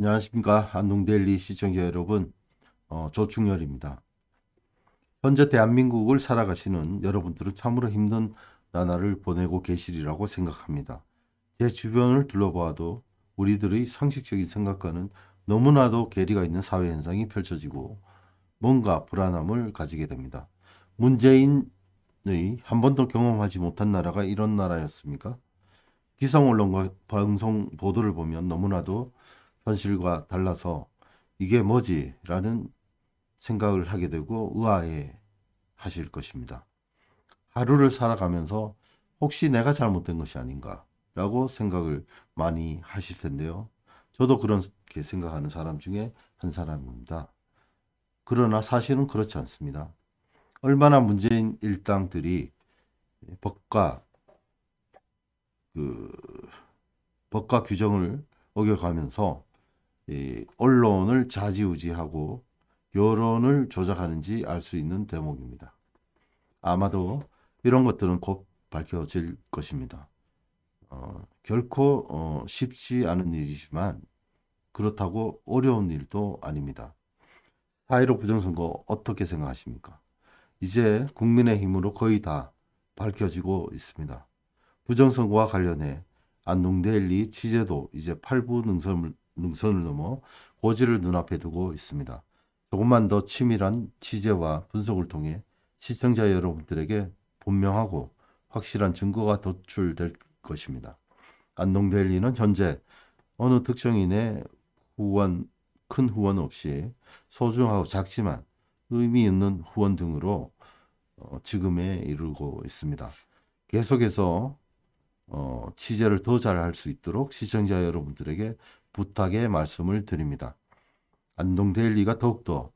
안녕하십니까 안동데일리 시청자 여러분 어, 조충렬입니다. 현재 대한민국을 살아가시는 여러분들은 참으로 힘든 나날을 보내고 계시리라고 생각합니다. 제 주변을 둘러보아도 우리들의 상식적인 생각과는 너무나도 괴리가 있는 사회 현상이 펼쳐지고 뭔가 불안함을 가지게 됩니다. 문재인의 한 번도 경험하지 못한 나라가 이런 나라였습니까? 기성 언론과 방송 보도를 보면 너무나도 현실과 달라서 이게 뭐지라는 생각을 하게 되고 의아해 하실 것입니다. 하루를 살아가면서 혹시 내가 잘못된 것이 아닌가라고 생각을 많이 하실 텐데요. 저도 그렇게 생각하는 사람 중에 한 사람입니다. 그러나 사실은 그렇지 않습니다. 얼마나 문재인 일당들이 법과 그 법과 규정을 어겨가면서 이 언론을 좌지우지하고 여론을 조작하는지 알 수 있는 대목입니다. 아마도 이런 것들은 곧 밝혀질 것입니다. 어, 결코 어, 쉽지 않은 일이지만 그렇다고 어려운 일도 아닙니다. 4.15 부정선거 어떻게 생각하십니까? 이제 국민의힘으로 거의 다 밝혀지고 있습니다. 부정선거와 관련해 안동데일리 취재도 이제 8부 능선을 능선을 넘어 고지를 눈앞에 두고 있습니다. 조금만 더 치밀한 취재와 분석을 통해 시청자 여러분들에게 분명하고 확실한 증거가 도출될 것입니다. 안동델리는 현재 어느 특정인의 후원, 큰 후원 없이 소중하고 작지만 의미 있는 후원 등으로 어, 지금에 이르고 있습니다. 계속해서 어, 취재를 더 잘할 수 있도록 시청자 여러분들에게 부탁의 말씀을 드립니다. 안동데일리가 더욱더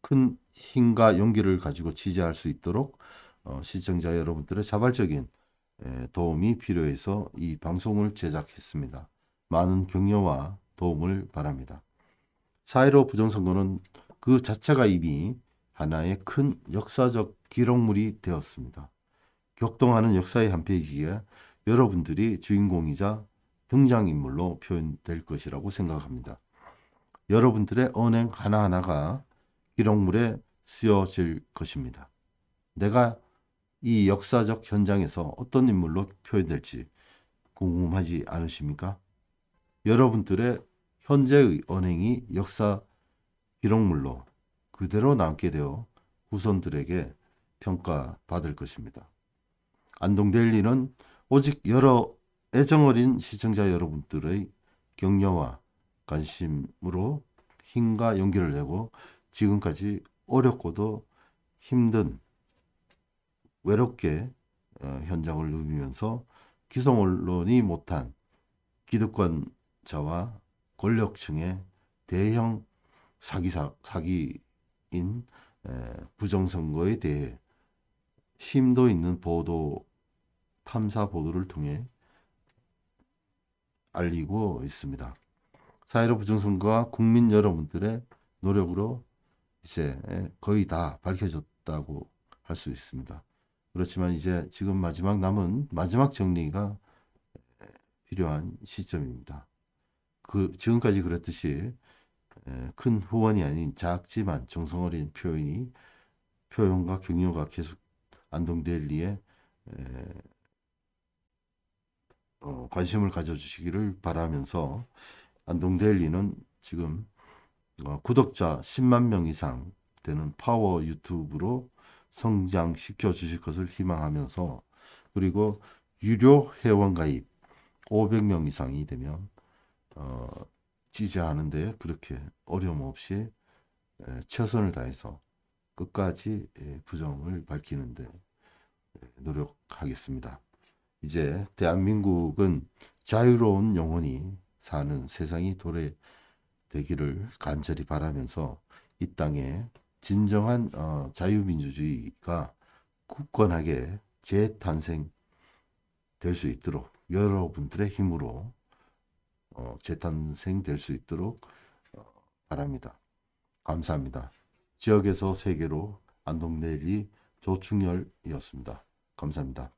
큰 힘과 용기를 가지고 지지할 수 있도록 어, 시청자 여러분들의 자발적인 도움이 필요해서 이 방송을 제작했습니다. 많은 격려와 도움을 바랍니다. 사회로 부정선거는 그 자체가 이미 하나의 큰 역사적 기록물이 되었습니다. 격동하는 역사의 한 페이지에 여러분들이 주인공이자 등장인물로 표현될 것이라고 생각합니다. 여러분들의 언행 하나하나가 기록물에 쓰여질 것입니다. 내가 이 역사적 현장에서 어떤 인물로 표현될지 궁금하지 않으십니까? 여러분들의 현재의 언행이 역사 기록물로 그대로 남게 되어 후손들에게 평가받을 것입니다. 안동델리는 오직 여러 애정어린 시청자 여러분들의 격려와 관심으로 힘과 용기를 내고 지금까지 어렵고도 힘든 외롭게 어, 현장을 누비면서 기성 언론이 못한 기득권자와 권력층의 대형 사기사, 사기인 부정선거에 대해 심도 있는 보도 탐사 보도를 통해 알리고 있습니다. 사회로 부정선거가 국민 여러분들의 노력으로 이제 예, 거의 다 밝혀졌다고 할 수 있습니다. 그렇지만 이제 지금 마지막 남은 마지막 정리가 예, 필요한 시점입니다. 그 지금까지 그랬듯이 예, 큰 후원이 아닌 작지만 정성 어린 표현이 표현과 격려가 계속 안동데일리에 어, 관심을 가져주시기를 바라면서 안동데일리는 지금 어, 구독자 10만 명 이상 되는 파워 유튜브로 성장시켜 주실 것을 희망하면서 그리고 유료 회원 가입 500명 이상이 되면 어, 지지하는데 그렇게 어려움 없이 최선을 다해서 끝까지 부정을 밝히는데 노력하겠습니다. 이제 대한민국은 자유로운 영혼이 사는 세상이 도래되기를 간절히 바라면서 이 땅에 진정한 어, 자유민주주의가 굳건하게 재탄생될 수 있도록 여러분들의 힘으로 어, 재탄생될 수 있도록 어, 바랍니다. 감사합니다. 지역에서 세계로 안동내리 조충열이었습니다. 감사합니다.